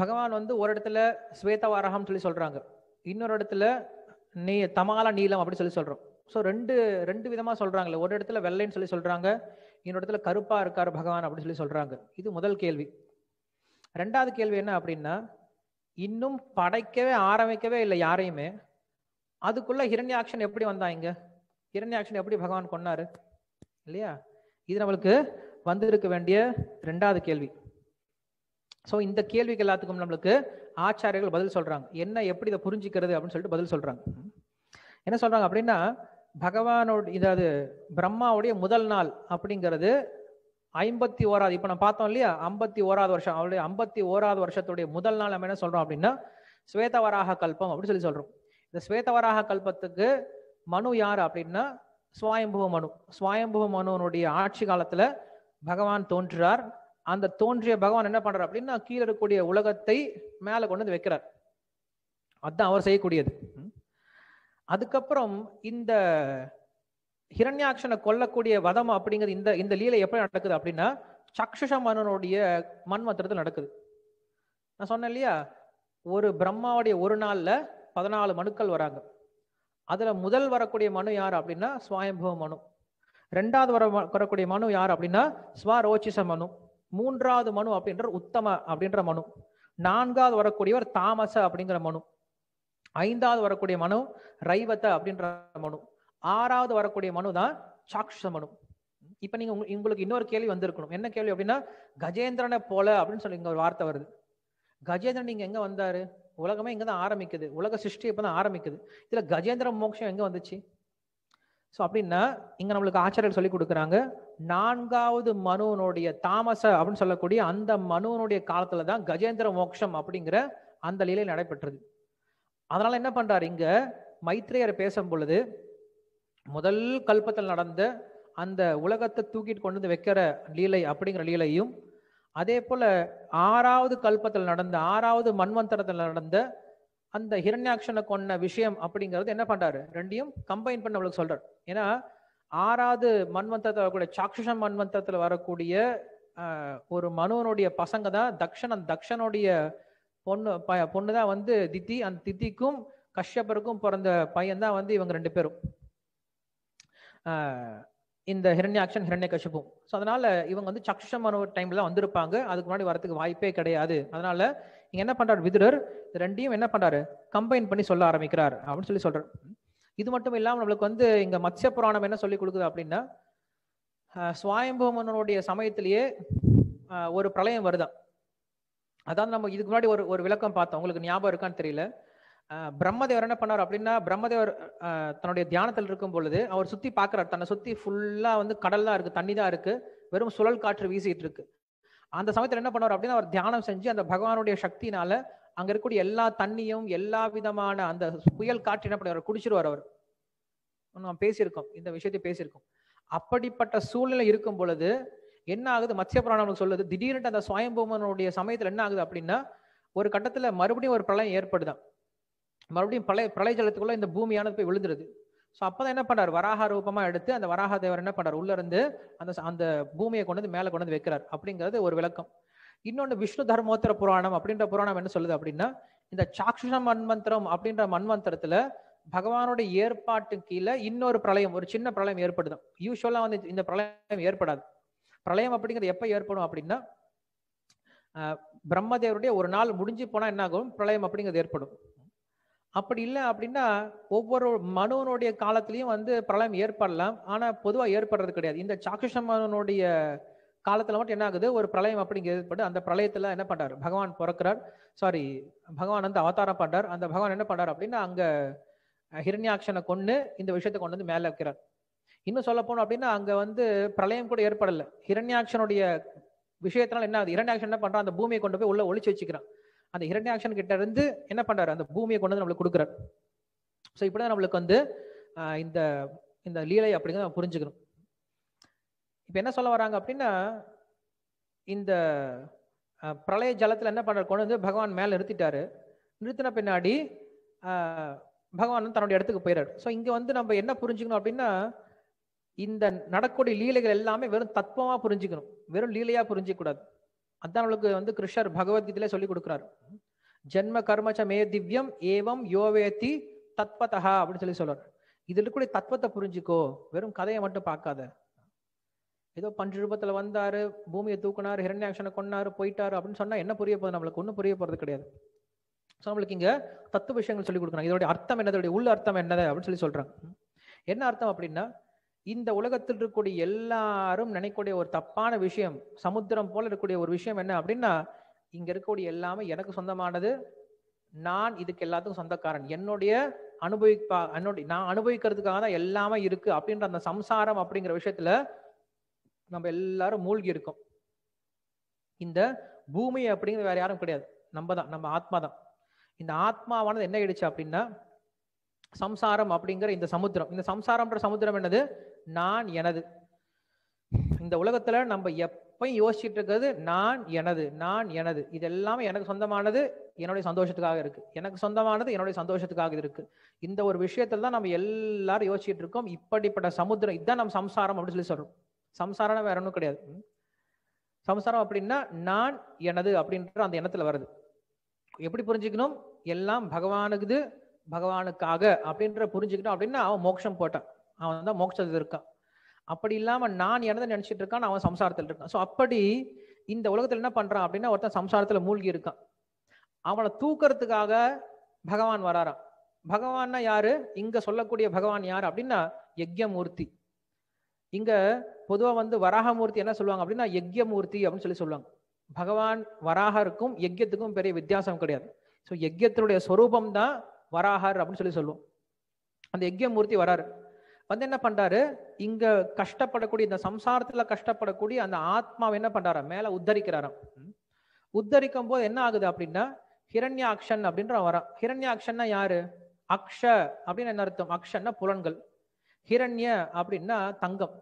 பகவான் வந்து ஒரு இடத்துல ஸ்வேதவாரகம்னு சொல்லி சொல்றாங்க இன்னொரு இடத்துல நீ தமால நீலம் அப்படின்னு சொல்லி சொல்றோம் ஸோ ரெண்டு ரெண்டு விதமா சொல்றாங்களே ஒரு இடத்துல வெள்ளைன்னு சொல்லி சொல்றாங்க இன்னொரு இடத்துல கருப்பா இருக்காரு பகவான் அப்படின்னு சொல்லி சொல்றாங்க இது முதல் கேள்வி ரெண்டாவது கேள்வி என்ன அப்படின்னா இன்னும் படைக்கவே ஆரம்பிக்கவே இல்லை யாரையுமே அதுக்குள்ள ஹிரண்யாக்ஷன் எப்படி வந்தாங்க ஹிரண்யாக்ஷன் எப்படி பகவான் கொண்டாரு இல்லையா இது நம்மளுக்கு வந்திருக்க வேண்டிய ரெண்டாவது கேள்வி ஸோ இந்த கேள்விக்கு எல்லாத்துக்கும் நம்மளுக்கு ஆச்சாரியர்கள் பதில் சொல்றாங்க என்ன எப்படி இதை புரிஞ்சுக்கிறது அப்படின்னு சொல்லிட்டு பதில் சொல்றாங்க என்ன சொல்றாங்க அப்படின்னா பகவானோட இதாவது பிரம்மாவுடைய முதல் நாள் அப்படிங்கிறது ஐம்பத்தி ஓராது இப்போ நம்ம பார்த்தோம் இல்லையா ஐம்பத்தி ஓராது வருஷம் அவருடைய ஐம்பத்தி ஓராது வருஷத்துடைய முதல் நாள் நம்ம என்ன சொல்றோம் அப்படின்னா ஸ்வேதவராக கல்பம் அப்படின்னு சொல்லி சொல்றோம் இந்த ஸ்வேதவராக கல்பத்துக்கு மனு யார் அப்படின்னா சுவாயம்புவ மனு சுவாயம்புவ மனுனுடைய ஆட்சி காலத்துல பகவான் தோன்றுறார் அந்த தோன்றிய பகவான் என்ன பண்றார் அப்படின்னா கீழே இருக்கக்கூடிய உலகத்தை மேலே கொண்டு வந்து வைக்கிறார் அதுதான் அவர் செய்யக்கூடியது அதுக்கப்புறம் இந்த ஹிரண்யாட்சனை கொல்லக்கூடிய வதம் அப்படிங்கிறது இந்த இந்த லீலை எப்படி நடக்குது அப்படின்னா சக்ஷுஷ மன்னனுடைய மன்மத்திரத்தில் நடக்குது நான் சொன்னேன் இல்லையா ஒரு பிரம்மாவுடைய ஒரு நாளில் பதினாலு மனுக்கள் வராங்க அதில் முதல் வரக்கூடிய மனு யார் அப்படின்னா சுவாயம்புவ மனு ரெண்டாவது வர வரக்கூடிய மனு யார் அப்படின்னா ஸ்வரோச்சிச மனு மூன்றாவது மனு அப்படின்ற உத்தம அப்படின்ற மனு நான்காவது வரக்கூடியவர் தாமச அப்படிங்கிற மனு ஐந்தாவது வரக்கூடிய மனு ரைவத அப்படின்ற மனு ஆறாவது வரக்கூடிய மனு தான் சாக்ஷ மனு இப்ப நீங்க உங்களுக்கு இன்னொரு கேள்வி வந்திருக்கணும் என்ன கேள்வி அப்படின்னா கஜேந்திரனை போல அப்படின்னு சொல்லி இங்க ஒரு வார்த்தை வருது கஜேந்திரன் நீங்க எங்க வந்தாரு உலகமே இங்கதான் தான் ஆரம்பிக்குது உலக சிருஷ்டி இப்பதான் ஆரம்பிக்குது இதுல கஜேந்திர மோட்சம் எங்க வந்துச்சு ஸோ அப்படின்னா இங்க நம்மளுக்கு ஆச்சாரியர் சொல்லி கொடுக்குறாங்க நான்காவது மனுவனுடைய தாமச அப்படின்னு சொல்லக்கூடிய அந்த மனுவனுடைய காலத்துல தான் கஜேந்திர மோக்ஷம் அப்படிங்கிற அந்த லீலை நடைபெற்றது அதனால என்ன பண்றாரு இங்க மைத்ரேயர் பேசும் பொழுது முதல் கல்பத்தில் நடந்த அந்த உலகத்தை தூக்கிட்டு கொண்டு வந்து வைக்கிற லீலை அப்படிங்கிற லீலையும் அதே போல ஆறாவது கல்பத்தில் நடந்த ஆறாவது மன்வந்தரத்தில் நடந்த அந்த ஹிரண்யாக்ஷனை கொண்ட விஷயம் அப்படிங்கிறது என்ன பண்றாரு ரெண்டையும் கம்பைன் பண்ண அவளுக்கு சொல்கிறார் ஏன்னா ஆறாவது மன்வந்தத்தில் வரக்கூடிய சாக்ஷுஷ மன்வந்தத்தில் வரக்கூடிய ஒரு மனுவனுடைய பசங்க தான் தக்ஷன் அந்த தக்ஷனுடைய பொண்ணு பொண்ணு தான் வந்து தித்தி அந்த தித்திக்கும் கஷ்யப்பருக்கும் பிறந்த பையன் தான் வந்து இவங்க ரெண்டு பேரும் இந்த ஹிரண்யாக்ஷன் ஹிரண்ய கஷ்யப்பும் ஸோ அதனால இவங்க வந்து சக்ஷ மனு டைம்ல தான் வந்திருப்பாங்க அதுக்கு முன்னாடி வரதுக்கு வாய்ப்பே கிடையாது அதனால இங்க என்ன பண்றாரு விதுரர் ரெண்டையும் என்ன பண்றாரு கம்பைன் பண்ணி சொல்ல ஆரம்பிக்கிறார் அப்படின்னு சொல்லி சொல்றாரு இது மட்டும் இல்லாமல் நம்மளுக்கு வந்து இங்கே மத்ய புராணம் என்ன சொல்லி கொடுக்குது அப்படின்னா சுவாயம்பூமனுடைய சமயத்திலேயே ஒரு பிரளயம் வருதான் அதான் நம்ம இதுக்கு முன்னாடி ஒரு ஒரு விளக்கம் பார்த்தோம் உங்களுக்கு ஞாபகம் இருக்கான்னு தெரியல பிரம்மதேவர் என்ன பண்ணார் அப்படின்னா பிரம்மதேவர் தன்னுடைய தியானத்தில் இருக்கும் பொழுது அவர் சுற்றி பார்க்கிறார் தன்னை சுற்றி ஃபுல்லாக வந்து கடல் தான் இருக்குது தண்ணி தான் இருக்குது வெறும் சுழல் காற்று வீசிட்டு இருக்கு அந்த சமயத்தில் என்ன பண்ணார் அப்படின்னா அவர் தியானம் செஞ்சு அந்த பகவானுடைய சக்தினால அங்க இருக்கக்கூடிய எல்லா தண்ணியும் எல்லா விதமான அந்த புயல் காற்று என்ன பண்ணுவார் குடிச்சிருவார் அவர் நம்ம பேசியிருக்கோம் இந்த விஷயத்தை பேசியிருக்கோம் அப்படிப்பட்ட சூழ்நிலை இருக்கும் பொழுது என்ன ஆகுது மத்திய புராணம் சொல்லுது திடீர்னு அந்த சுவயம்பூமனுடைய சமயத்தில் என்ன ஆகுது அப்படின்னா ஒரு கட்டத்தில் மறுபடியும் ஒரு பிரளயம் ஏற்படுதான் மறுபடியும் பிரளய பிரளய ஜலத்துக்குள்ள இந்த பூமியானது போய் விழுந்துருது ஸோ அப்போ தான் என்ன பண்ணுறார் வராக ரூபமாக எடுத்து அந்த வராக தேவர் என்ன பண்ணுறார் உள்ளேருந்து அந்த அந்த பூமியை கொண்டு வந்து மேலே கொண்டு வந்து வைக்கிறார் அப்படிங்கிறது ஒரு விளக்கம் இன்னொன்று விஷ்ணு தர்மோத்தர புராணம் அப்படின்ற புராணம் என்ன சொல்லுது அப்படின்னா இந்த சாக்ஷுஷ மண்மந்திரம் அப்படின்ற மண்மந்திரத்துல பகவானோட ஏற்பாட்டு கீழே இன்னொரு பிரளயம் ஒரு சின்ன பிரளயம் ஏற்படுது யூஸ்வலா வந்து இந்த பிரளயம் ஏற்படாது பிரளயம் அப்படிங்கிறது எப்ப ஏற்படும் அப்படின்னா பிரம்மதேவருடைய ஒரு நாள் முடிஞ்சு போனா என்ன ஆகும் பிரளயம் அப்படிங்கிறது ஏற்படும் அப்படி இல்லை அப்படின்னா ஒவ்வொரு மனுவனுடைய காலத்திலையும் வந்து பிரளயம் ஏற்படலாம் ஆனா பொதுவாக ஏற்படுறது கிடையாது இந்த சாக்குஷ மனுவனுடைய காலத்தில் மட்டும் என்ன ஆகுது ஒரு பிரளயம் அப்படிங்கிறது ஏற்பட்டு அந்த பிரளயத்தில் என்ன பண்ணுறாரு பகவான் பிறக்கிறார் சாரி பகவான் வந்து அவதாரம் பண்ணுறார் அந்த பகவான் என்ன பண்ணார் அப்படின்னா அங்கே ஹிரண்யாட்சனை கொண்டு இந்த விஷயத்தை கொண்டு வந்து மேலே வைக்கிறார் இன்னும் சொல்ல போனோம் அப்படின்னா அங்கே வந்து பிரளயம் கூட ஏற்படலை ஹிரண்யாட்சனுடைய விஷயத்தினால என்ன ஆகுது ஹிரண்யாட்சன் என்ன பண்ணுறான் அந்த பூமியை கொண்டு போய் உள்ளே ஒழிச்சு வச்சுக்கிறான் அந்த ஹிரண்யாட்சன் கிட்ட இருந்து என்ன பண்ணுறாரு அந்த பூமியை கொண்டு வந்து நம்மளுக்கு கொடுக்குறாரு ஸோ இப்படி தான் நம்மளுக்கு வந்து இந்த இந்த லீலை அப்படிங்கிறத நம்ம புரிஞ்சுக்கணும் இப்போ என்ன சொல்ல வராங்க அப்படின்னா இந்த பிரளய ஜலத்தில் என்ன பண்ற கொண்டு வந்து பகவான் மேலே நிறுத்திட்டாரு நிறுத்தின பின்னாடி பகவான் தன்னுடைய இடத்துக்கு போயிடாரு ஸோ இங்கே வந்து நம்ம என்ன புரிஞ்சுக்கணும் அப்படின்னா இந்த நடக்கூடிய லீலைகள் எல்லாமே வெறும் தத்துவமாக புரிஞ்சுக்கணும் வெறும் லீலையாக புரிஞ்சிக்கூடாது அதான் அவளுக்கு வந்து கிருஷ்ணர் பகவத்கீதையிலே சொல்லி கொடுக்குறாரு ஜென்ம கர்மச்ச மே திவ்யம் ஏவம் யோவேத்தி தத்வதா அப்படின்னு சொல்லி சொல்லுவார் இதில் கூட தத்துவத்தை புரிஞ்சுக்கோ வெறும் கதையை மட்டும் பார்க்காத ஏதோ பன்று ரூபத்தில் வந்தார் பூமியை தூக்குனார் ஹிரண்யாக்ஷனை கொண்டாரு போயிட்டார் அப்படின்னு சொன்னால் என்ன புரிய போகுது நம்மளுக்கு ஒன்றும் புரிய போகிறது கிடையாது ஸோ நம்மளுக்கு இங்கே தத்துவ விஷயங்கள் சொல்லிக் கொடுக்குறாங்க இதோடைய அர்த்தம் என்ன இதோடைய அர்த்தம் என்னது அப்படின்னு சொல்லி சொல்கிறாங்க என்ன அர்த்தம் அப்படின்னா இந்த உலகத்தில் இருக்கக்கூடிய எல்லாரும் நினைக்கக்கூடிய ஒரு தப்பான விஷயம் சமுத்திரம் போல் இருக்கக்கூடிய ஒரு விஷயம் என்ன அப்படின்னா இங்கே இருக்கக்கூடிய எல்லாமே எனக்கு சொந்தமானது நான் இதுக்கு எல்லாத்துக்கும் சொந்தக்காரன் என்னுடைய அனுபவிப்பா என்னுடைய நான் அனுபவிக்கிறதுக்காக தான் எல்லாமே இருக்குது அப்படின்ற அந்த சம்சாரம் அப்படிங்கிற விஷயத்தில் நம்ம எல்லாரும் மூழ்கி இருக்கோம் இந்த பூமி அப்படிங்கிறது வேற யாரும் கிடையாது நம்ம தான் நம்ம ஆத்மா தான் இந்த ஆத்மாவானது என்ன ஆயிடுச்சு அப்படின்னா சம்சாரம் அப்படிங்கிற இந்த சமுத்திரம் இந்த சம்சாரம்ன்ற சமுத்திரம் என்னது நான் எனது இந்த உலகத்துல நம்ம எப்பயும் யோசிச்சுட்டு இருக்கிறது நான் எனது நான் எனது இது எல்லாமே எனக்கு சொந்தமானது என்னுடைய சந்தோஷத்துக்காக இருக்கு எனக்கு சொந்தமானது என்னுடைய சந்தோஷத்துக்காக இருக்கு இந்த ஒரு விஷயத்துல தான் நம்ம எல்லாரும் யோசிச்சுட்டு இருக்கோம் இப்படிப்பட்ட சமுத்திரம் இதுதான் நம்ம சம்சாரம் அப்படின்னு சொல்லி சொல்றோம் சம்சாரம்னா வேற ஒன்றும் கிடையாது சம்சாரம் அப்படின்னா நான் எனது அப்படின்ற அந்த எண்ணத்துல வருது எப்படி புரிஞ்சுக்கணும் எல்லாம் பகவானுக்குது பகவானுக்காக அப்படின்ற புரிஞ்சுக்கணும் அப்படின்னா அவன் மோட்சம் போட்டான் அவன் தான் மோட்சத்தில் இருக்கான் அப்படி இல்லாம நான் எனதை நினைச்சிட்டு இருக்கான் அவன் சம்சாரத்தில் இருக்கான் ஸோ அப்படி இந்த உலகத்துல என்ன பண்றான் அப்படின்னா ஒருத்தன் சம்சாரத்துல மூழ்கி இருக்கான் அவனை தூக்கிறதுக்காக பகவான் வராறான் பகவான்னா யாரு இங்க சொல்லக்கூடிய பகவான் யாரு அப்படின்னா யஜ்யமூர்த்தி இங்க பொதுவாக வந்து வராகமூர்த்தி என்ன சொல்லுவாங்க அப்படின்னா யஜ்யமூர்த்தி அப்படின்னு சொல்லி சொல்லுவாங்க பகவான் வராகருக்கும் யஜ்யத்துக்கும் பெரிய வித்தியாசம் கிடையாது ஸோ யஜ்யத்தினுடைய ஸ்வரூபம் தான் வராகர் அப்படின்னு சொல்லி சொல்லுவோம் அந்த யஜ்யமூர்த்தி வராரு வந்து என்ன பண்றாரு இங்க கஷ்டப்படக்கூடிய இந்த சம்சாரத்துல கஷ்டப்படக்கூடிய அந்த ஆத்மாவை என்ன பண்றாரா மேல உத்தரிக்கிறாராம் உத்தரிக்கும் போது என்ன ஆகுது அப்படின்னா ஹிரண்யாக்ஷன் அப்படின்ற வரான் ஹிரண்யாக்ஷன்னா யாரு அக்ஷ அப்படின்னு என்ன அர்த்தம் அக்ஷன்னா புலன்கள் ஹிரண்ய அப்படின்னா தங்கம்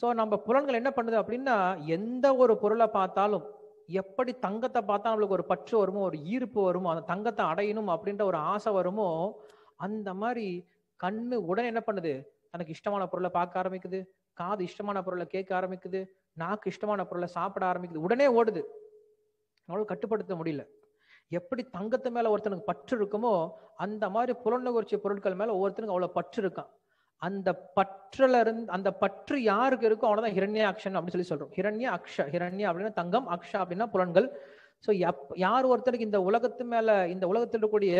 ஸோ நம்ம புலன்கள் என்ன பண்ணுது அப்படின்னா எந்த ஒரு பொருளை பார்த்தாலும் எப்படி தங்கத்தை பார்த்தா நம்மளுக்கு ஒரு பற்று வருமோ ஒரு ஈர்ப்பு வருமோ அந்த தங்கத்தை அடையணும் அப்படின்ற ஒரு ஆசை வருமோ அந்த மாதிரி கண்ணு உடனே என்ன பண்ணுது தனக்கு இஷ்டமான பொருளை பார்க்க ஆரம்பிக்குது காது இஷ்டமான பொருளை கேட்க ஆரம்பிக்குது நாக்கு இஷ்டமான பொருளை சாப்பிட ஆரம்பிக்குது உடனே ஓடுது நம்மளால கட்டுப்படுத்த முடியல எப்படி தங்கத்து மேல ஒருத்தனுக்கு பற்று இருக்குமோ அந்த மாதிரி புலனுணர்ச்சி பொருட்கள் மேல ஒவ்வொருத்தனுக்கு அவ்வளவு பற்று இருக்கான் அந்த பற்றுல இருந்து அந்த பற்று யாருக்கு இருக்கோ அவ்வளவுதான் ஹிரண்ய அக்ஷன் அப்படின்னு சொல்லி சொல்றோம் ஹிரண்ய அக்ஷ ஹிரண்ய அப்படின்னா தங்கம் அக்ஷா அப்படின்னா புலன்கள் ஸோ யார் ஒருத்தருக்கு இந்த உலகத்து மேல இந்த உலகத்தில் இருக்கக்கூடிய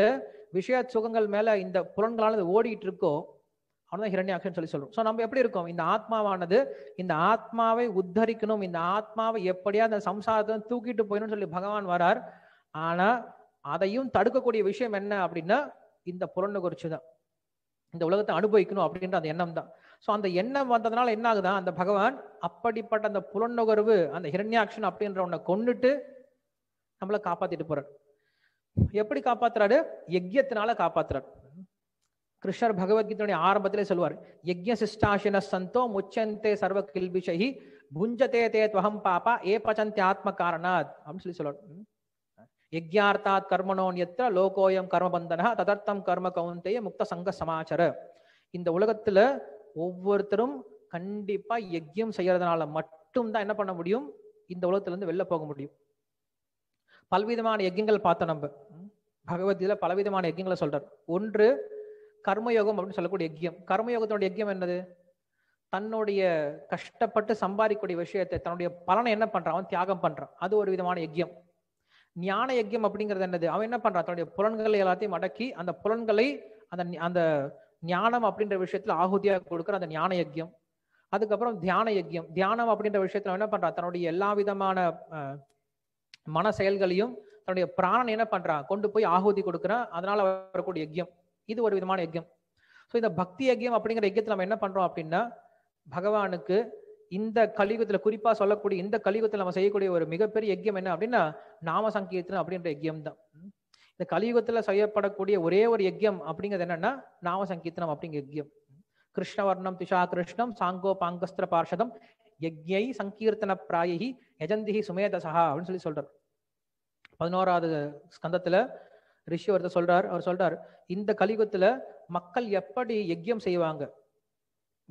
விஷய சுகங்கள் மேல இந்த புலன்களானது ஓடிட்டு இருக்கோ அவனதான் ஹிரண்ய அக்ஷன் சொல்லி சொல்றோம் ஸோ நம்ம எப்படி இருக்கோம் இந்த ஆத்மாவானது இந்த ஆத்மாவை உத்தரிக்கணும் இந்த ஆத்மாவை எப்படியா அந்த சம்சாரத்தை தூக்கிட்டு போயிடணும்னு சொல்லி பகவான் வரார் ஆனா அதையும் தடுக்கக்கூடிய விஷயம் என்ன அப்படின்னா இந்த புலனை குறிச்சு தான் இந்த உலகத்தை அனுபவிக்கணும் அப்படின்ற அந்த எண்ணம் தான் ஸோ அந்த எண்ணம் வந்ததுனால என்ன ஆகுதான் அந்த பகவான் அப்படிப்பட்ட அந்த புலநுகர்வு அந்த ஹிரண்யாக்ஷன் அப்படின்ற ஒன்றை கொண்டுட்டு நம்மளை காப்பாத்திட்டு போறார் எப்படி காப்பாத்துறாரு யஜ்யத்தினால காப்பாத்துறாரு கிருஷ்ணர் பகவத்கீதனுடைய ஆரம்பத்திலே சொல்லுவார் யஜ்ய சிஷ்டாசின சந்தோ முச்சந்தே சர்வ கில்பிஷகி புஞ்சதே தே துவகம் பாப்பா ஏ பச்சந்தே ஆத்ம காரணாத் அப்படின்னு சொல்லி சொல்லுவார் யஜ்யார்த்தாத் கர்மணோன்யத்திர லோகோயம் கர்மபந்தனா ததர்த்தம் கர்ம கவுந்தைய முக்த சங்க சமாச்சார இந்த உலகத்துல ஒவ்வொருத்தரும் கண்டிப்பா யஜ்யம் செய்யறதுனால மட்டும்தான் என்ன பண்ண முடியும் இந்த உலகத்துல இருந்து வெளில போக முடியும் பல்விதமான யஜ்யங்கள் பார்த்தோம் நம்ம பகவத்கீதையில பலவிதமான யஜ்யங்களை சொல்றார் ஒன்று கர்மயோகம் அப்படின்னு சொல்லக்கூடிய யஜ்யம் கர்மயோகத்தினுடைய யஜ்யம் என்னது தன்னுடைய கஷ்டப்பட்டு சம்பாதிக்கக்கூடிய விஷயத்தை தன்னுடைய பலனை என்ன பண்றான் தியாகம் பண்றான் அது ஒரு விதமான யஜ்யம் ஞான யஜ்யம் அப்படிங்கிறது என்னது அவன் என்ன பண்றான் தன்னுடைய புலன்களை எல்லாத்தையும் அடக்கி அந்த புலன்களை அந்த அந்த ஞானம் அப்படின்ற விஷயத்துல ஆகுதியாக கொடுக்குற அந்த ஞான யஜ்யம் அதுக்கப்புறம் தியான யஜ்யம் தியானம் அப்படின்ற விஷயத்துல என்ன பண்றான் தன்னுடைய எல்லா விதமான மன செயல்களையும் தன்னுடைய பிராணன் என்ன பண்றான் கொண்டு போய் ஆகுதி கொடுக்குறான் அதனால வரக்கூடிய யஜ்யம் இது ஒரு விதமான யஜ்யம் ஸோ இந்த பக்தி யஜ்யம் அப்படிங்கிற யஜ்யத்தை நம்ம என்ன பண்றோம் அப்படின்னா பகவானுக்கு இந்த கலியுகத்துல குறிப்பா சொல்லக்கூடிய இந்த கலியுகத்துல நம்ம செய்யக்கூடிய ஒரு மிகப்பெரிய யஜ்யம் என்ன அப்படின்னா நாம சங்கீர்த்தனம் அப்படின்ற யஜ்யம் தான் இந்த கலியுகத்துல செய்யப்படக்கூடிய ஒரே ஒரு யஜ்யம் அப்படிங்கிறது என்னன்னா நாம சங்கீர்த்தனம் அப்படிங்கிற யஜ்யம் கிருஷ்ணவர்ணம் திஷா கிருஷ்ணம் சாங்கோ பாங்கஸ்திர பார்ஷதம் யஜ்யை சங்கீர்த்தன பிராயி யஜந்திஹி சுமேதசஹா அப்படின்னு சொல்லி சொல்றார் பதினோராவது ஸ்கந்தத்துல ரிஷி ஒருத்தர் சொல்றார் அவர் சொல்றார் இந்த கலியுகத்துல மக்கள் எப்படி யஜ்யம் செய்வாங்க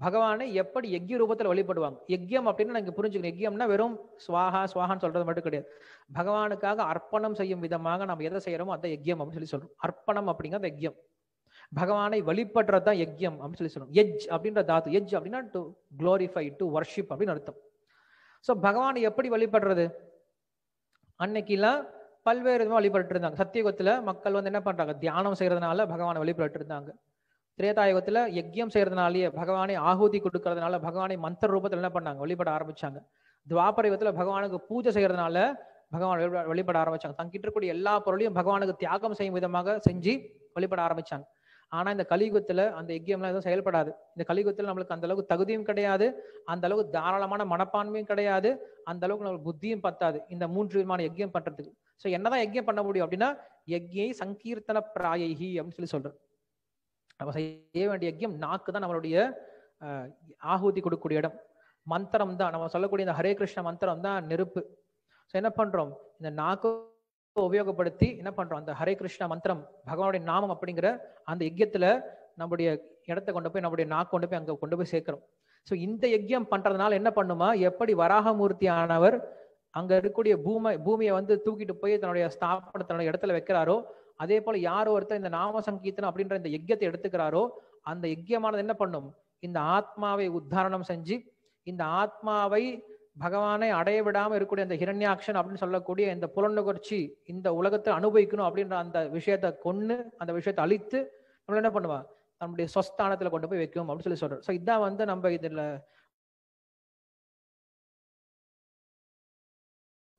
பகவானை எப்படி யஜ்ய ரூபத்தில் வழிபடுவாங்க யஜ்யம் அப்படின்னு நாங்கள் புரிஞ்சுக்கணும் யஜ்யம்னா வெறும் சுவாகா சுவாகான்னு சொல்றது மட்டும் கிடையாது பகவானுக்காக அர்ப்பணம் செய்யும் விதமாக நம்ம எதை செய்யறோமோ அந்த யஜ்யம் அப்படின்னு சொல்லி சொல்றோம் அர்ப்பணம் அப்படிங்கிற அந்த பகவானை வழிபடுறது தான் யஜ்யம் அப்படின்னு சொல்லி சொல்லணும் எஜ் அப்படின்ற தாத்து எஜ் அப்படின்னா டு குளோரிஃபை டு வர்ஷிப் அப்படின்னு அர்த்தம் ஸோ பகவானை எப்படி வழிபடுறது அன்னைக்கெல்லாம் பல்வேறு விதமாக வழிபட்டு இருந்தாங்க சத்தியகுத்தில் மக்கள் வந்து என்ன பண்றாங்க தியானம் செய்யறதுனால பகவானை வழிபட்டு இருந்தாங்க திரேதாயுகத்தில் யஜ்யம் செய்கிறதுனாலேயே பகவானை ஆகுதி கொடுக்கறதுனால பகவானை மந்திர ரூபத்தில் என்ன பண்ணாங்க வழிபட ஆரம்பிச்சாங்க துவாபர பகவானுக்கு பூஜை செய்கிறதுனால பகவான் வழிபட ஆரம்பிச்சாங்க தங்கிட்டு இருக்கக்கூடிய எல்லா பொருளையும் பகவானுக்கு தியாகம் செய்யும் விதமாக செஞ்சு வழிபட ஆரம்பிச்சாங்க ஆனா இந்த கலியுகத்துல அந்த யஜ்யம்லாம் எதுவும் செயல்படாது இந்த கலியுகத்துல நம்மளுக்கு அந்த அளவுக்கு தகுதியும் கிடையாது அந்த அளவுக்கு தாராளமான மனப்பான்மையும் கிடையாது அந்த அளவுக்கு நம்மளுக்கு புத்தியும் பத்தாது இந்த மூன்று விதமான யஜ்யம் பண்றதுக்கு ஸோ என்னதான் யஜ்யம் பண்ண முடியும் அப்படின்னா யஜ்யை சங்கீர்த்தன பிராயகி அப்படின்னு சொல்லி சொல்றேன் நம்ம செய்ய வேண்டிய யஜ்யம் நாக்கு தான் நம்மளுடைய ஆகுதி கொடுக்கக்கூடிய இடம் மந்திரம் தான் நம்ம சொல்லக்கூடிய இந்த ஹரே கிருஷ்ண மந்திரம் தான் நெருப்பு ஸோ என்ன பண்ணுறோம் இந்த நாக்கு உபயோகப்படுத்தி என்ன பண்ணுறோம் அந்த ஹரே கிருஷ்ண மந்திரம் பகவானுடைய நாமம் அப்படிங்கிற அந்த யஜ்யத்தில் நம்முடைய இடத்த கொண்டு போய் நம்முடைய நாக்கு கொண்டு போய் அங்கே கொண்டு போய் சேர்க்குறோம் ஸோ இந்த யஜ்யம் பண்ணுறதுனால என்ன பண்ணுமா எப்படி வராகமூர்த்தி ஆனவர் அங்கே இருக்கக்கூடிய பூமை பூமியை வந்து தூக்கிட்டு போய் தன்னுடைய ஸ்தாபனம் தன்னுடைய இடத்துல வைக்கிறாரோ அதே போல யார் ஒருத்தர் இந்த நாம சங்கீர்த்தனம் அப்படின்ற இந்த யஜ்யத்தை எடுத்துக்கிறாரோ அந்த யஜ்யமானது என்ன பண்ணும் இந்த ஆத்மாவை உத்தாரணம் செஞ்சு இந்த ஆத்மாவை பகவானை அடைய விடாமல் இருக்கக்கூடிய அந்த ஹிரண்யாக்ஷன் அப்படின்னு சொல்லக்கூடிய இந்த புலநுகர்ச்சி இந்த உலகத்தை அனுபவிக்கணும் அப்படின்ற அந்த விஷயத்தை கொண்டு அந்த விஷயத்தை அழித்து நம்மள என்ன பண்ணுவா நம்முடைய சொஸ்தானத்தில் கொண்டு போய் வைக்கும் அப்படின்னு சொல்லி சொல்றோம் ஸோ இதான் வந்து நம்ம இதில்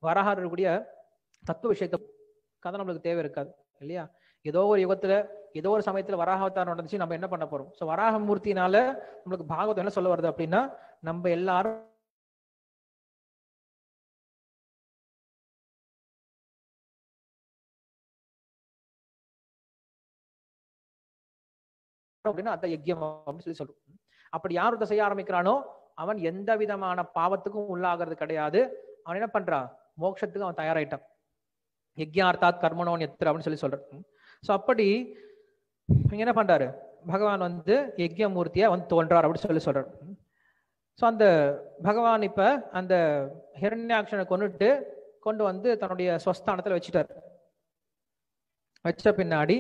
வரஹாரக்கூடிய தத்துவ விஷயத்தை கதை நம்மளுக்கு தேவை இருக்காது இல்லையா ஏதோ ஒரு யுகத்துல ஏதோ ஒரு சமயத்துல வராக நடந்துச்சு நம்ம என்ன பண்ண போறோம் ஸோ வராக மூர்த்தினால நம்மளுக்கு பாகவதம் என்ன சொல்ல வருது அப்படின்னா நம்ம எல்லாரும் அப்படின்னா அந்த யஜ்யம் அப்படின்னு சொல்லி சொல்றோம் அப்படி யார் செய்ய ஆரம்பிக்கிறானோ அவன் எந்த விதமான பாவத்துக்கும் உள்ளாகிறது கிடையாது அவன் என்ன பண்றான் மோட்சத்துக்கு அவன் தயாராயிட்டான் யக்யார்த்தாத் கர்மனோன் எத்திர அப்படின்னு சொல்லி சொல்றேன் ஸோ அப்படி இங்க என்ன பண்றாரு பகவான் வந்து யஜ்ய வந்து தோன்றார் அப்படின்னு சொல்லி சொல்றாரு ஸோ அந்த பகவான் இப்ப அந்த ஹிரண்யாட்சனை கொண்டுட்டு கொண்டு வந்து தன்னுடைய ஸ்வஸ்தானத்தில் வச்சுட்டார் வச்ச பின்னாடி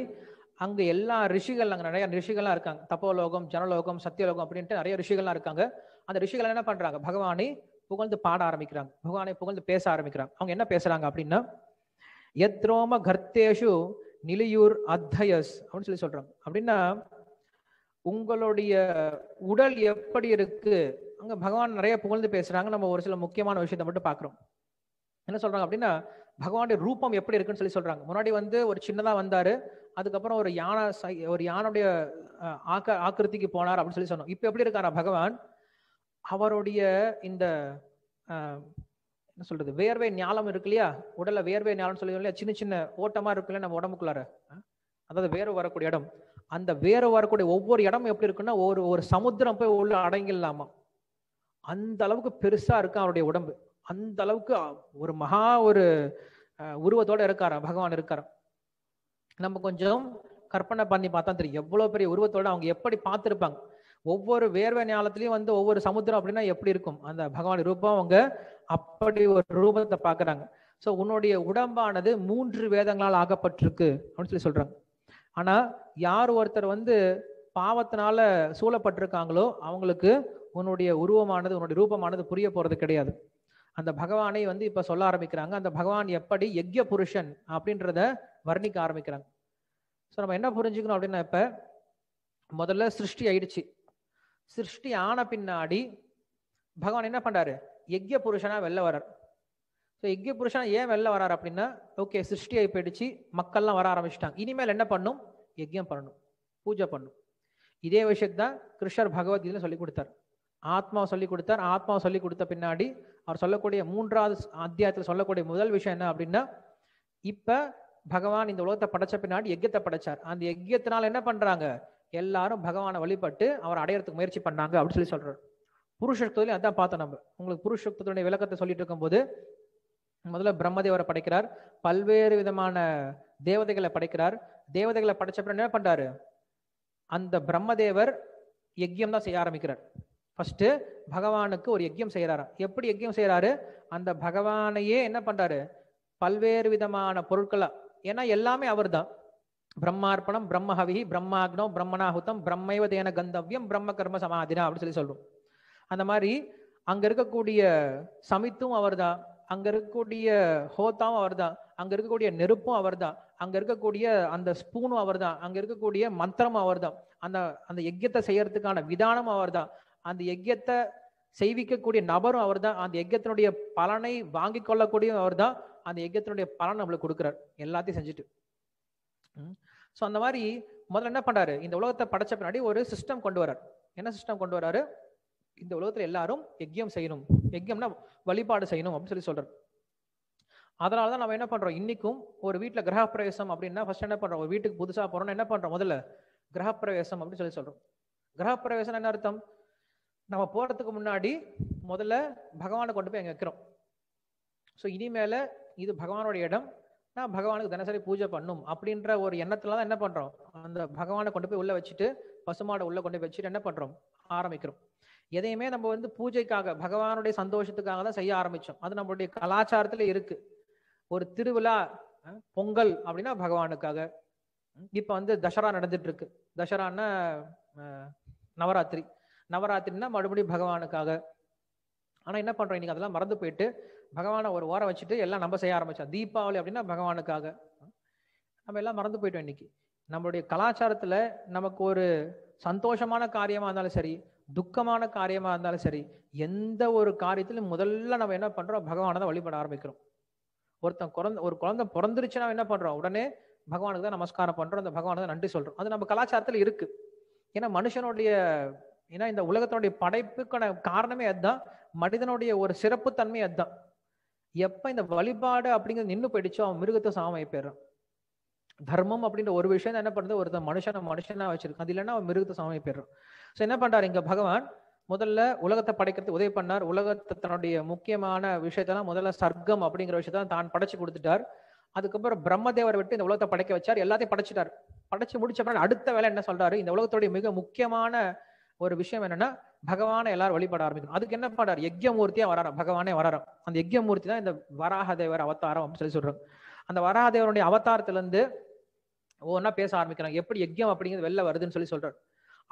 அங்கே எல்லா ரிஷிகள் அங்கே நிறைய ரிஷிகள்லாம் இருக்காங்க தப்போலோகம் ஜனலோகம் சத்தியலோகம் அப்படின்ட்டு நிறைய ரிஷிகள்லாம் இருக்காங்க அந்த ரிஷிகள் என்ன பண்றாங்க பகவானை புகழ்ந்து பாட ஆரம்பிக்கிறாங்க பகவானை புகழ்ந்து பேச ஆரம்பிக்கிறாங்க அவங்க என்ன பேசுறாங்க அப்படின்னா எத்ரோம கர்த்தேஷு நிலையூர் அத்தயஸ் அப்படின்னு சொல்லி சொல்றாங்க அப்படின்னா உங்களுடைய உடல் எப்படி இருக்கு அங்க பகவான் நிறைய புகழ்ந்து பேசுறாங்க நம்ம ஒரு சில முக்கியமான விஷயத்த மட்டும் பாக்குறோம் என்ன சொல்றாங்க அப்படின்னா பகவானுடைய ரூபம் எப்படி இருக்குன்னு சொல்லி சொல்றாங்க முன்னாடி வந்து ஒரு சின்னதா வந்தாரு அதுக்கப்புறம் ஒரு யானை ஒரு யானுடைய ஆக்க ஆக்கிருத்திக்கு போனார் அப்படின்னு சொல்லி சொன்னோம் இப்ப எப்படி இருக்காரா பகவான் அவருடைய இந்த என்ன சொல்றது வேர்வை ஞாலம் இருக்கு இல்லையா உடல்ல வேர்வை ஞாலம்னு சொல்லி இல்லையா சின்ன சின்ன ஓட்டமா இருக்கு இல்லையா நம்ம உடம்புக்குள்ளார அதாவது வேர்வை வரக்கூடிய இடம் அந்த வேர்வை வரக்கூடிய ஒவ்வொரு இடமும் எப்படி இருக்குன்னா ஒரு ஒரு சமுத்திரம் போய் உள்ள அடங்கிடலாமா அந்த அளவுக்கு பெருசா இருக்கு அவருடைய உடம்பு அந்த அளவுக்கு ஒரு மகா ஒரு உருவத்தோட இருக்காராம் பகவான் இருக்காராம் நம்ம கொஞ்சம் கற்பனை பண்ணி பார்த்தா தெரியும் எவ்வளோ பெரிய உருவத்தோட அவங்க எப்படி பார்த்துருப்பாங்க ஒவ்வொரு வேர்வை ஞாலத்திலையும் வந்து ஒவ்வொரு சமுத்திரம் அப்படின்னா எப்படி இருக்கும் அந்த பகவான் ரூபம் அவங்க அப்படி ஒரு ரூபத்தை பார்க்குறாங்க ஸோ உன்னுடைய உடம்பானது மூன்று வேதங்களால் ஆகப்பட்டிருக்கு அப்படின்னு சொல்லி சொல்கிறாங்க ஆனால் யார் ஒருத்தர் வந்து பாவத்தினால சூழப்பட்டிருக்காங்களோ அவங்களுக்கு உன்னுடைய உருவமானது உன்னுடைய ரூபமானது புரிய போகிறது கிடையாது அந்த பகவானை வந்து இப்போ சொல்ல ஆரம்பிக்கிறாங்க அந்த பகவான் எப்படி யஜ்ய புருஷன் அப்படின்றத வர்ணிக்க ஆரம்பிக்கிறாங்க ஸோ நம்ம என்ன புரிஞ்சுக்கணும் அப்படின்னா இப்போ முதல்ல சிருஷ்டி ஆயிடுச்சு சிருஷ்டி ஆன பின்னாடி பகவான் என்ன பண்ணுறாரு யஜ்ய புருஷனாக வெளில வரார் ஸோ யஜ்ய புருஷனா ஏன் வெளில வரார் அப்படின்னா ஓகே சிருஷ்டி ஆகி போயிடுச்சு மக்கள்லாம் வர ஆரம்பிச்சிட்டாங்க இனிமேல் என்ன பண்ணும் யஜ்யம் பண்ணணும் பூஜை பண்ணும் இதே விஷயம் தான் கிருஷ்ணர் பகவத்கீதையில் சொல்லிக் கொடுத்தார் ஆத்மா சொல்லி கொடுத்தார் ஆத்மா சொல்லி கொடுத்த பின்னாடி அவர் சொல்லக்கூடிய மூன்றாவது அத்தியாயத்தில் சொல்லக்கூடிய முதல் விஷயம் என்ன அப்படின்னா இப்போ பகவான் இந்த உலகத்தை படைச்ச பின்னாடி யஜ்யத்தை படைச்சார் அந்த யஜ்யத்தினால என்ன பண்றாங்க எல்லாரும் பகவானை வழிபட்டு அவர் அடையறதுக்கு முயற்சி பண்ணாங்க அப்படின்னு சொல்லி சொல்றாரு புருஷத்துவத்திலையும் அதான் பார்த்தோம் நம்ம உங்களுக்கு புருஷத்துவத்தினுடைய விளக்கத்தை சொல்லிட்டு இருக்கும்போது முதல்ல பிரம்மதேவரை படைக்கிறார் பல்வேறு விதமான தேவதைகளை படைக்கிறார் தேவதைகளை படைச்சப்பறம் என்ன பண்றாரு அந்த பிரம்மதேவர் யஜ்யம் தான் செய்ய ஆரம்பிக்கிறார் ஃபர்ஸ்ட் பகவானுக்கு ஒரு யஜ்யம் செய்கிறாரா எப்படி யஜ்யம் செய்கிறாரு அந்த பகவானையே என்ன பண்றாரு பல்வேறு விதமான பொருட்களா ஏன்னா எல்லாமே அவர் தான் பிரம்மார்ப்பணம் பிரம்மஹவி பிரம்மாக்னம் பிரம்மணாஹுதம் பிரம்மைவதேன கந்தவியம் பிரம்ம கர்ம சமாதினா அப்படின்னு சொல்லி சொல்லுவோம் அந்த மாதிரி அங்க இருக்கக்கூடிய சமித்தும் அவர் தான் அங்க இருக்கக்கூடிய ஹோத்தாவும் அவர் தான் அங்க இருக்கக்கூடிய நெருப்பும் அவர் தான் அங்க இருக்கக்கூடிய அந்த ஸ்பூனும் அவர் தான் அங்க இருக்கக்கூடிய மந்திரமும் அவர் தான் அந்த அந்த யஜ்யத்தை செய்யறதுக்கான விதானம் அவர் தான் அந்த யஜ்யத்தை செய்விக்கக்கூடிய நபரும் அவர் தான் அந்த யஜ்யத்தினுடைய பலனை வாங்கி கொள்ளக்கூடிய அவர் தான் அந்த யஜ்யத்தினுடைய பலன் நம்மளுக்கு கொடுக்குறார் எல்லாத்தையும் செஞ்சுட்டு ஸோ அந்த மாதிரி முதல்ல என்ன பண்றாரு இந்த உலகத்தை படைச்ச பின்னாடி ஒரு சிஸ்டம் கொண்டு வரார் என்ன சிஸ்டம் கொண்டு வராரு இந்த உலகத்தில் எல்லாரும் யஜ்யம் செய்யணும் யஜ்யம்னா வழிபாடு செய்யணும் அப்படின்னு சொல்லி சொல்றாரு அதனால தான் நம்ம என்ன பண்றோம் இன்றைக்கும் ஒரு வீட்டில் கிரகப்பிரவேசம் அப்படின்னா ஃபர்ஸ்ட் என்ன பண்ணுறோம் ஒரு வீட்டுக்கு புதுசாக போகிறோம்னா என்ன பண்ணுறோம் முதல்ல கிரகப்பிரவேசம் அப்படின்னு சொல்லி கிரக கிரகப்பிரவேசம் என்ன அர்த்தம் நம்ம போகிறதுக்கு முன்னாடி முதல்ல பகவானை கொண்டு போய் அங்கே வைக்கிறோம் ஸோ இனிமேல இது பகவானோட இடம் நான் பகவானுக்கு தினசரி பூஜை பண்ணும் அப்படின்ற ஒரு எண்ணத்துல தான் என்ன பண்றோம் அந்த பகவானை கொண்டு போய் உள்ள வச்சுட்டு பசுமாடை உள்ள கொண்டு போய் வச்சுட்டு என்ன பண்றோம் ஆரம்பிக்கிறோம் எதையுமே நம்ம வந்து பூஜைக்காக பகவானுடைய சந்தோஷத்துக்காக தான் செய்ய ஆரம்பிச்சோம் அது நம்மளுடைய கலாச்சாரத்துல இருக்கு ஒரு திருவிழா பொங்கல் அப்படின்னா பகவானுக்காக இப்ப வந்து தசரா நடந்துட்டு இருக்கு தசரான்னா நவராத்திரி நவராத்திரினா மறுபடியும் பகவானுக்காக ஆனா என்ன பண்றோம் இன்னைக்கு அதெல்லாம் மறந்து போயிட்டு பகவானை ஒரு ஓரம் வச்சுட்டு எல்லாம் நம்ம செய்ய ஆரம்பிச்சோம் தீபாவளி அப்படின்னா பகவானுக்காக நம்ம எல்லாம் மறந்து போயிட்டோம் இன்னைக்கு நம்மளுடைய கலாச்சாரத்துல நமக்கு ஒரு சந்தோஷமான காரியமா இருந்தாலும் சரி துக்கமான காரியமாக இருந்தாலும் சரி எந்த ஒரு காரியத்திலும் முதல்ல நம்ம என்ன பண்ணுறோம் பகவானை தான் வழிபட ஆரம்பிக்கிறோம் ஒருத்தன் குழந்த ஒரு குழந்தை பிறந்துருச்சுன்னா என்ன பண்ணுறோம் உடனே பகவானுக்கு தான் நமஸ்காரம் பண்ணுறோம் அந்த பகவானை தான் நன்றி சொல்கிறோம் அது நம்ம கலாச்சாரத்தில் இருக்குது ஏன்னா மனுஷனுடைய ஏன்னா இந்த உலகத்தினுடைய படைப்புக்கான காரணமே அதுதான் மனிதனுடைய ஒரு சிறப்புத்தன்மை அதுதான் எப்போ இந்த வழிபாடு அப்படிங்கிறது நின்று போயிடுச்சோ அவன் மிருகத்தை சாமாய் போயிடுறான் தர்மம் அப்படின்ற ஒரு விஷயம் என்ன பண்ணுறது ஒருத்தன் மனுஷனை மனுஷனாக வச்சிருக்கான் அது இல்லைன்னா அவன் மிருகத்தை சாமி போயிடுறான் ஸோ என்ன பண்றாரு இங்க பகவான் முதல்ல உலகத்தை படைக்கிறதுக்கு உதவி பண்ணார் உலகத்தை தன்னுடைய முக்கியமான விஷயத்தெல்லாம் முதல்ல சர்க்கம் அப்படிங்கிற விஷயத்தை தான் படைச்சு கொடுத்துட்டார் அதுக்கப்புறம் பிரம்மதேவரை விட்டு இந்த உலகத்தை படைக்க வச்சார் எல்லாத்தையும் படைச்சிட்டார் படைச்சு முடிச்சப்பறம் அடுத்த வேலை என்ன சொல்றாரு இந்த உலகத்துடைய மிக முக்கியமான ஒரு விஷயம் என்னன்னா பகவானை எல்லாரும் வழிபட ஆரம்பிக்கணும் அதுக்கு என்ன பண்றாரு யஜ்யமூர்த்தியா வராராம் பகவானே வராராம் அந்த யஜ்யமூர்த்தி தான் இந்த வராகதேவர் அவதாரம் அப்படின்னு சொல்லி சொல்றோம் அந்த வராகதேவருடைய அவதாரத்திலிருந்து ஒவ்வொன்றா பேச ஆரம்பிக்கிறாங்க எப்படி யஜ்யம் அப்படிங்கிறது வெளில வருதுன்னு சொல்லி சொல்றாரு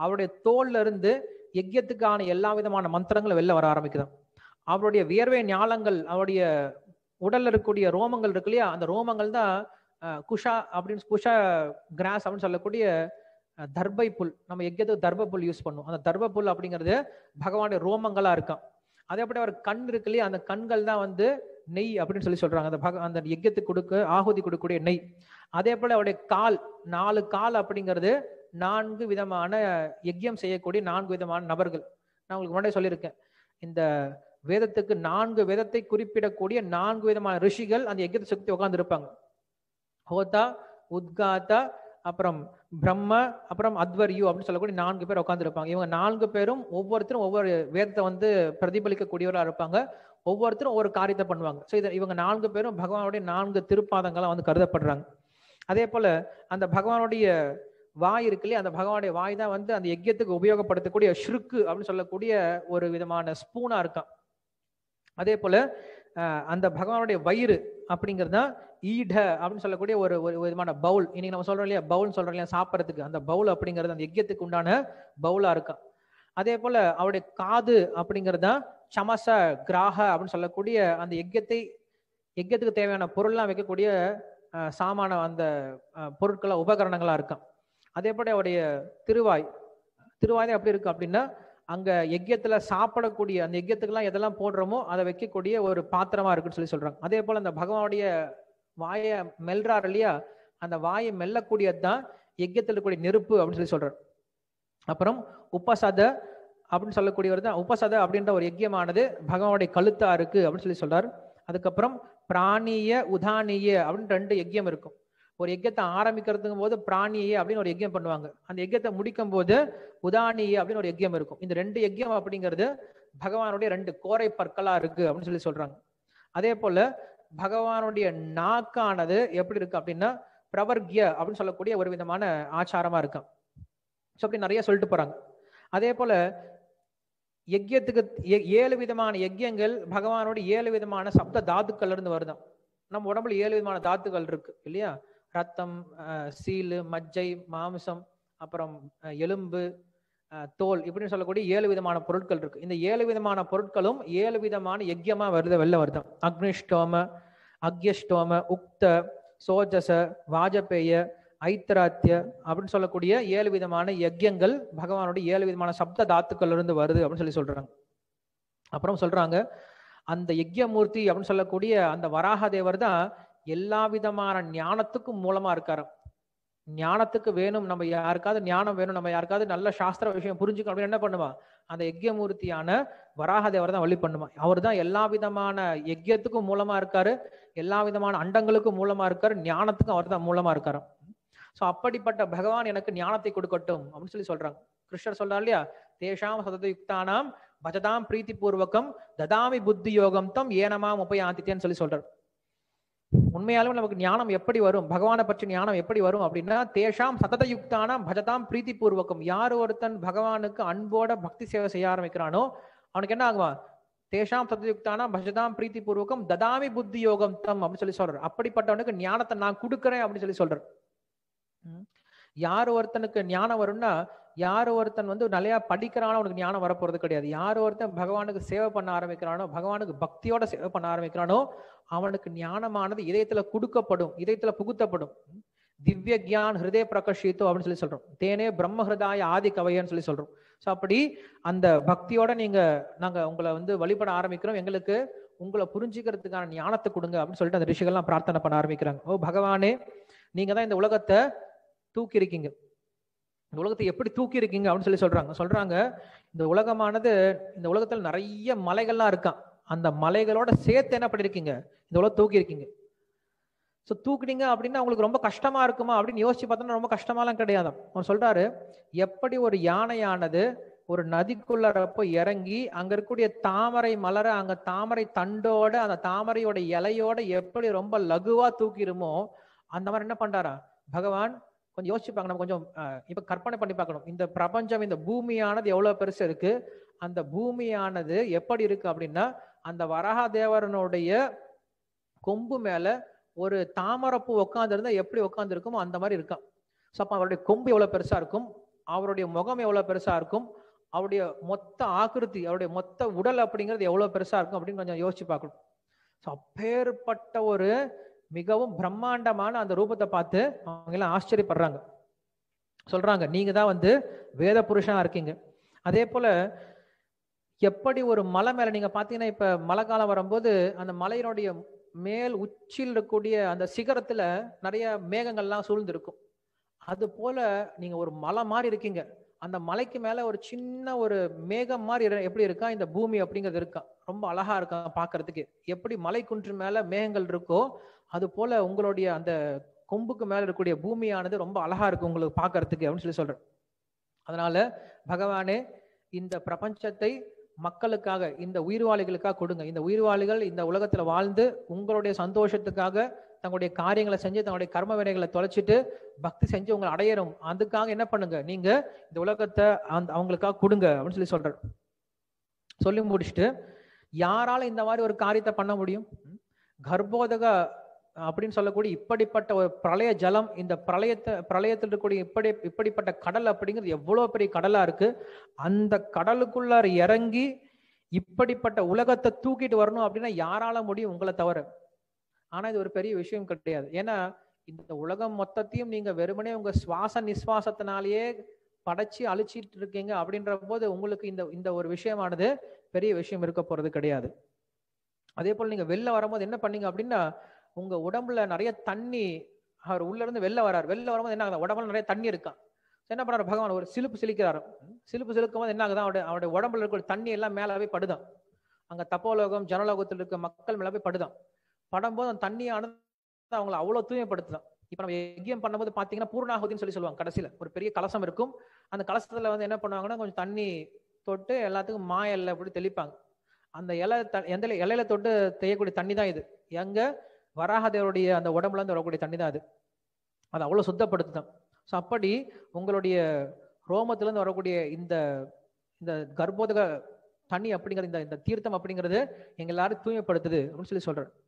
அவருடைய தோல்ல இருந்து யஜ்யத்துக்கான எல்லா விதமான மந்திரங்களும் வெளில வர ஆரம்பிக்குதான் அவருடைய வியர்வை ஞாலங்கள் அவருடைய உடல்ல இருக்கக்கூடிய ரோமங்கள் இருக்கு இல்லையா அந்த ரோமங்கள் தான் குஷா அப்படின்னு குஷா கிராஸ் அப்படின்னு சொல்லக்கூடிய தர்பை புல் நம்ம எக்கியத்துக்கு தர்ப புல் யூஸ் பண்ணுவோம் அந்த தர்ப புல் அப்படிங்கிறது பகவானுடைய ரோமங்களா இருக்கான் அதே அப்படி அவர் கண் இருக்கு இல்லையா அந்த கண்கள் தான் வந்து நெய் அப்படின்னு சொல்லி சொல்றாங்க அந்த பக அந்த யஜ்யத்துக்கு கொடுக்க ஆகுதி கொடுக்கக்கூடிய நெய் அதே போல அவருடைய கால் நாலு கால் அப்படிங்கிறது நான்கு விதமான யஜ்யம் செய்யக்கூடிய நான்கு விதமான நபர்கள் நான் உங்களுக்கு முன்னாடி சொல்லியிருக்கேன் இந்த வேதத்துக்கு நான்கு வேதத்தை குறிப்பிடக்கூடிய நான்கு விதமான ரிஷிகள் அந்த யஜ்யத்தை சுத்தி உட்கார்ந்து இருப்பாங்க ஹோதா உத்காத்தா அப்புறம் பிரம்ம அப்புறம் அத்வர்யு அப்படின்னு சொல்லக்கூடிய நான்கு பேர் உட்காந்துருப்பாங்க இவங்க நான்கு பேரும் ஒவ்வொருத்தரும் ஒவ்வொரு வேதத்தை வந்து பிரதிபலிக்கக்கூடியவராக இருப்பாங்க ஒவ்வொருத்தரும் ஒவ்வொரு காரியத்தை பண்ணுவாங்க ஸோ இதை இவங்க நான்கு பேரும் பகவானுடைய நான்கு திருப்பாதங்களாக வந்து கருதப்படுறாங்க அதே போல் அந்த பகவானுடைய வாய் இல்லையா அந்த பகவானுடைய வாய் தான் வந்து அந்த யஜ்யத்துக்கு உபயோகப்படுத்தக்கூடிய ஷுருக்கு அப்படின்னு சொல்லக்கூடிய ஒரு விதமான ஸ்பூனா இருக்கான் அதே போல அந்த பகவானுடைய வயிறு அப்படிங்கிறது ஈட அப்படின்னு சொல்லக்கூடிய ஒரு ஒரு விதமான பவுல் இன்னைக்கு நம்ம சொல்றோம் இல்லையா பவுல்னு சொல்றோம் இல்லையா சாப்பிட்றதுக்கு அந்த பவுல் அப்படிங்கிறது அந்த யஜ்யத்துக்கு உண்டான பவுலா இருக்கான் அதே போல அவருடைய காது அப்படிங்கிறது தான் சமச கிராக அப்படின்னு சொல்லக்கூடிய அந்த யஜ்யத்தை யஜ்யத்துக்கு தேவையான பொருள்லாம் வைக்கக்கூடிய சாமான அந்த பொருட்களா உபகரணங்களா இருக்கான் அதே போல அவருடைய திருவாய் திருவாய் எப்படி இருக்கு அப்படின்னா அங்க எக்யத்துல சாப்பிடக்கூடிய அந்த எக்கியத்துக்கெல்லாம் எதெல்லாம் போடுறோமோ அதை வைக்கக்கூடிய ஒரு பாத்திரமா இருக்குன்னு சொல்லி சொல்றாங்க அதே போல அந்த பகவானுடைய வாயை மெல்றார் இல்லையா அந்த வாயை மெல்லக்கூடியதுதான் எக்கியத்தில் இருக்கக்கூடிய நெருப்பு அப்படின்னு சொல்லி சொல்றாரு அப்புறம் உபசத அப்படின்னு சொல்லக்கூடியவர் தான் உபசத அப்படின்ற ஒரு யஜ்யமானது பகவானுடைய கழுத்தா இருக்கு அப்படின்னு சொல்லி சொல்றாரு அதுக்கப்புறம் பிராணிய உதானிய அப்படின்னு ரெண்டு யஜ்யம் இருக்கும் ஒரு யஜ்யத்தை ஆரம்பிக்கிறதுக்கும் போது பிராணியே அப்படின்னு ஒரு யஜ்யம் பண்ணுவாங்க அந்த யஜ்யத்தை முடிக்கும் போது உதானியே அப்படின்னு ஒரு யஜ்யம் இருக்கும் இந்த ரெண்டு யஜ்யம் அப்படிங்கிறது பகவானுடைய ரெண்டு கோரை பற்களா இருக்கு அப்படின்னு சொல்லி சொல்றாங்க அதே போல பகவானுடைய நாக்கானது எப்படி இருக்கு அப்படின்னா பிரவர்கிய அப்படின்னு சொல்லக்கூடிய ஒரு விதமான ஆச்சாரமா இருக்கும் ஸோ அப்படி நிறைய சொல்லிட்டு போறாங்க அதே போல யஜ்யத்துக்கு ஏழு விதமான யஜ்யங்கள் பகவானோட ஏழு விதமான சப்த தாத்துக்கள் இருந்து வருதான் நம்ம உடம்புல ஏழு விதமான தாத்துக்கள் இருக்கு இல்லையா ரத்தம் சீலு மஜ்ஜை மாம்சம் அப்புறம் எலும்பு தோல் இப்படின்னு சொல்லக்கூடிய ஏழு விதமான பொருட்கள் இருக்கு இந்த ஏழு விதமான பொருட்களும் ஏழு விதமான யஜ்யமா வருது வெள்ள வருதம் அக்னிஷ்டோம அக்யஷ்டோம உக்த சோஜச வாஜபேய ஐத்தராத்திய அப்படின்னு சொல்லக்கூடிய ஏழு விதமான யஜ்யங்கள் பகவானுடைய ஏழு விதமான சப்த தாத்துக்கள் இருந்து வருது அப்படின்னு சொல்லி சொல்றாங்க அப்புறம் சொல்றாங்க அந்த யஜ்யமூர்த்தி அப்படின்னு சொல்லக்கூடிய அந்த வராக தேவர் தான் எல்லா விதமான ஞானத்துக்கும் மூலமா இருக்காரு ஞானத்துக்கு வேணும் நம்ம யாருக்காவது ஞானம் வேணும் நம்ம யாருக்காவது நல்ல சாஸ்திர விஷயம் புரிஞ்சுக்கணும் அப்படின்னு என்ன பண்ணுவான் அந்த யஜ்யமூர்த்தியான வராகதேவர் தான் வழி பண்ணுமா அவர் தான் எல்லா விதமான யஜ்யத்துக்கும் மூலமா இருக்காரு எல்லா விதமான அண்டங்களுக்கும் மூலமா இருக்காரு ஞானத்துக்கும் அவர் தான் மூலமா இருக்காரு ஸோ அப்படிப்பட்ட பகவான் எனக்கு ஞானத்தை கொடுக்கட்டும் அப்படின்னு சொல்லி சொல்றாங்க கிருஷ்ணர் சொல்றாரு இல்லையா தேஷாம் சதயுக்தானாம் பஜதாம் பிரீத்தி பூர்வகம் ததாமி புத்தி யோகம் தம் ஏனமாம் உபயாந்தித்தேன்னு சொல்லி சொல்றாரு உண்மையாலும் நமக்கு ஞானம் எப்படி வரும் பகவானை பற்றி ஞானம் எப்படி வரும் அப்படின்னா தேஷாம் சதத யுக்தானாம் பஜதாம் பிரீத்தி பூர்வகம் யார் ஒருத்தன் பகவானுக்கு அன்போட பக்தி சேவை செய்ய ஆரம்பிக்கிறானோ அவனுக்கு என்ன ஆகுவான் தேஷாம் சதயுக்தானாம் பஜதாம் பிரீத்தி பூர்வகம் ததாமி புத்தி யோகம் தம் அப்படின்னு சொல்லி சொல்றாரு அப்படிப்பட்டவனுக்கு ஞானத்தை நான் கொடுக்குறேன் அப்படின்னு சொல்லி சொல்றாரு யார் ஒருத்தனுக்கு ஞானம் வரும்னா யார் ஒருத்தன் வந்து நிறையா படிக்கிறானோ அவனுக்கு ஞானம் வரப்போறது கிடையாது யார் ஒருத்தன் பகவானுக்கு சேவை பண்ண ஆரம்பிக்கிறானோ பகவானுக்கு பக்தியோட சேவை பண்ண ஆரம்பிக்கிறானோ அவனுக்கு ஞானமானது இதயத்துல கொடுக்கப்படும் இதயத்துல புகுத்தப்படும் திவ்ய கியான் ஹிருதய பிரகஷித்து அப்படின்னு சொல்லி சொல்றோம் தேனே பிரம்ம ஹிருதாய ஆதி கவையன்னு சொல்லி சொல்றோம் ஸோ அப்படி அந்த பக்தியோட நீங்க நாங்க உங்களை வந்து வழிபட ஆரம்பிக்கிறோம் எங்களுக்கு உங்களை புரிஞ்சுக்கிறதுக்கான ஞானத்தை கொடுங்க அப்படின்னு சொல்லிட்டு அந்த ரிஷிகள்லாம் பிரார்த்தனை பண்ண ஆரம்பிக்கிறாங்க ஓ பகவானே நீங்க தான் இந்த உலகத்தை தூக்கி இருக்கீங்க இந்த உலகத்தை எப்படி தூக்கி இருக்கீங்க அப்படின்னு சொல்லி சொல்றாங்க சொல்றாங்க இந்த உலகமானது இந்த உலகத்துல நிறைய மலைகள்லாம் இருக்கான் அந்த மலைகளோட சேர்த்து என்ன பண்ணிருக்கீங்க இந்த உலகம் தூக்கி இருக்கீங்க ஸோ தூக்கினீங்க அப்படின்னா அவங்களுக்கு ரொம்ப கஷ்டமா இருக்குமா அப்படின்னு யோசிச்சு பார்த்தோம்னா ரொம்ப கஷ்டமாலாம் கிடையாது அவன் சொல்றாரு எப்படி ஒரு யானையானது ஒரு நதிக்குள்ளறப்போ போய் இறங்கி அங்க இருக்கக்கூடிய தாமரை மலர அங்க தாமரை தண்டோட அந்த தாமரையோட இலையோட எப்படி ரொம்ப லகுவா தூக்கிடுமோ அந்த மாதிரி என்ன பண்றாரா பகவான் கொஞ்சம் யோசிச்சுப்பாங்க நம்ம கொஞ்சம் இப்போ கற்பனை பண்ணி பார்க்கணும் இந்த பிரபஞ்சம் இந்த பூமியானது எவ்வளோ பெருசு இருக்கு அந்த பூமியானது எப்படி இருக்கு அப்படின்னா அந்த வராக தேவரனுடைய கொம்பு மேலே ஒரு தாமரப்பூ உட்காந்துருந்தா எப்படி உட்காந்துருக்குமோ அந்த மாதிரி இருக்கான் ஸோ அப்போ அவருடைய கொம்பு எவ்வளோ பெருசாக இருக்கும் அவருடைய முகம் எவ்வளோ பெருசாக இருக்கும் அவருடைய மொத்த ஆக்கிருத்தி அவருடைய மொத்த உடல் அப்படிங்கிறது எவ்வளோ பெருசாக இருக்கும் அப்படின்னு கொஞ்சம் யோசிச்சு பார்க்கணும் ஸோ அப்பேற்பட்ட ஒரு மிகவும் பிரம்மாண்டமான அந்த ரூபத்தை பார்த்து அவங்க எல்லாம் ஆச்சரியப்படுறாங்க சொல்றாங்க நீங்க தான் வந்து வேத புருஷனா இருக்கீங்க அதே போல எப்படி ஒரு மலை மேல நீங்க பாத்தீங்கன்னா இப்ப மழை காலம் வரும்போது அந்த மலையினுடைய மேல் உச்சியில் இருக்கக்கூடிய அந்த சிகரத்துல நிறைய மேகங்கள்லாம் சூழ்ந்திருக்கும் அது போல நீங்க ஒரு மலை மாதிரி இருக்கீங்க அந்த மலைக்கு மேல ஒரு சின்ன ஒரு மேகம் மாதிரி எப்படி இருக்கா இந்த பூமி அப்படிங்கிறது இருக்கா ரொம்ப அழகா இருக்கா பாக்குறதுக்கு எப்படி மலை குன்று மேல மேகங்கள் இருக்கோ அது போல உங்களுடைய அந்த கொம்புக்கு மேல இருக்கக்கூடிய பூமியானது ரொம்ப அழகா இருக்கு உங்களுக்கு பாக்குறதுக்கு அப்படின்னு சொல்லி சொல்றேன் அதனால பகவானே இந்த பிரபஞ்சத்தை மக்களுக்காக இந்த உயிர்வாளிகளுக்காக கொடுங்க இந்த உயிர்வாளிகள் இந்த உலகத்துல வாழ்ந்து உங்களுடைய சந்தோஷத்துக்காக தங்களுடைய காரியங்களை செஞ்சு தங்களுடைய கர்ம வினைகளை தொலைச்சிட்டு பக்தி செஞ்சு உங்களை அடையணும் அதுக்காக என்ன பண்ணுங்க நீங்க இந்த உலகத்தை அந்த அவங்களுக்காக கொடுங்க அப்படின்னு சொல்லி சொல்ற சொல்லி முடிச்சுட்டு யாரால இந்த மாதிரி ஒரு காரியத்தை பண்ண முடியும் கர்ப்போதக அப்படின்னு சொல்லக்கூடிய இப்படிப்பட்ட ஒரு பிரளய ஜலம் இந்த பிரளயத்தை பிரளயத்தில் இருக்கக்கூடிய இப்படி இப்படிப்பட்ட கடல் அப்படிங்கிறது எவ்வளோ பெரிய கடலாக இருக்குது அந்த கடலுக்குள்ளார் இறங்கி இப்படிப்பட்ட உலகத்தை தூக்கிட்டு வரணும் அப்படின்னா யாரால முடியும் உங்களை தவிர ஆனால் இது ஒரு பெரிய விஷயம் கிடையாது ஏன்னா இந்த உலகம் மொத்தத்தையும் நீங்கள் வெறுமனே உங்கள் சுவாச நிஸ்வாசத்தினாலேயே படைச்சி அழிச்சிட்டு இருக்கீங்க அப்படின்ற போது உங்களுக்கு இந்த இந்த ஒரு விஷயமானது பெரிய விஷயம் இருக்க போகிறது கிடையாது அதே போல் நீங்கள் வெளில வரும்போது என்ன பண்ணீங்க அப்படின்னா உங்க உடம்புல நிறைய தண்ணி அவர் உள்ள இருந்து வெளில வராரு வெளில வரும்போது என்ன ஆகுது உடம்புல நிறைய தண்ணி இருக்கான் என்ன பண்ணாரு பகவான் ஒரு சிலுப்பு சிலிக்கிறாரு சிலுப்பு சிலுக்கும் போது என்ன ஆகுது அவருடைய அவருடைய உடம்புல இருக்கிற தண்ணி எல்லாம் மேல படுதான் அங்க தப்போலோகம் ஜனலோகத்தில் இருக்க மக்கள் மேல போய் படுதான் படும்போது அந்த தண்ணியானது அவங்களை அவ்வளவு தூய்மைப்படுத்துதான் இப்ப நம்ம யஜ்யம் பண்ணும்போது பாத்தீங்கன்னா பூர்ணாகுதின்னு சொல்லி சொல்லுவாங்க கடைசியில ஒரு பெரிய கலசம் இருக்கும் அந்த கலசத்துல வந்து என்ன பண்ணுவாங்கன்னா கொஞ்சம் தண்ணி தொட்டு எல்லாத்துக்கும் மாயல்ல அப்படி தெளிப்பாங்க அந்த இலை எந்த இலையில தொட்டு தெய்யக்கூடிய தண்ணி தான் இது எங்க வராகதேவருடைய அந்த உடம்புலேருந்து வரக்கூடிய தண்ணி தான் அது அது அவ்வளோ சுத்தப்படுத்துதான் ஸோ அப்படி உங்களுடைய ரோமத்திலேருந்து வரக்கூடிய இந்த இந்த கர்ப்போதக தண்ணி அப்படிங்கிற இந்த இந்த தீர்த்தம் அப்படிங்கிறது எங்கள் எல்லாரும் தூய்மைப்படுத்துது அப்படின்னு சொல்லி சொல்கிறேன்